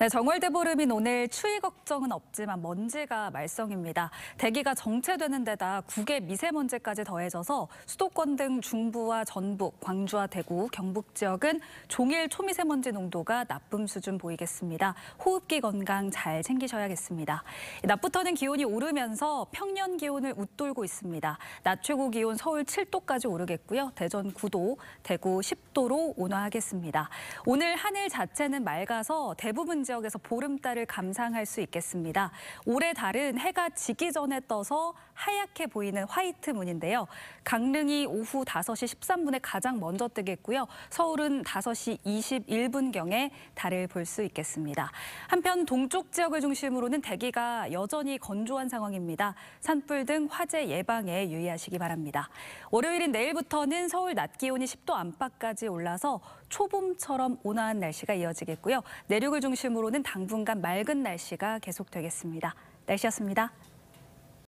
네, 정월대보름인 오늘 추위 걱정은 없지만 먼지가 말썽입니다. 대기가 정체되는 데다 국외 미세먼지까지 더해져서 수도권 등 중부와 전북, 광주와 대구, 경북 지역은 종일 초미세먼지 농도가 나쁨 수준 보이겠습니다. 호흡기 건강 잘 챙기셔야겠습니다. 낮부터는 기온이 오르면서 평년 기온을 웃돌고 있습니다. 낮 최고 기온 서울 7도까지 오르겠고요. 대전 9도, 대구 10도로 온화하겠습니다. 오늘 하늘 자체는 맑아서 대부분 지역에서 보름달을 감상할 수 있겠습니다. 올해 달은 해가 지기 전에 떠서 하얗게 보이는 화이트 문인데요. 강릉이 오후 5시 13분에 가장 먼저 뜨겠고요. 서울은 5시 21분경에 달을 볼 수 있겠습니다. 한편 동쪽 지역을 중심으로는 대기가 여전히 건조한 상황입니다. 산불 등 화재 예방에 유의하시기 바랍니다. 월요일인 내일부터는 서울 낮 기온이 10도 안팎까지 올라서 초봄처럼 온화한 날씨가 이어지겠고요. 내륙을 중심으로 영향으로는 당분간 맑은 날씨가 계속되겠습니다. 날씨였습니다.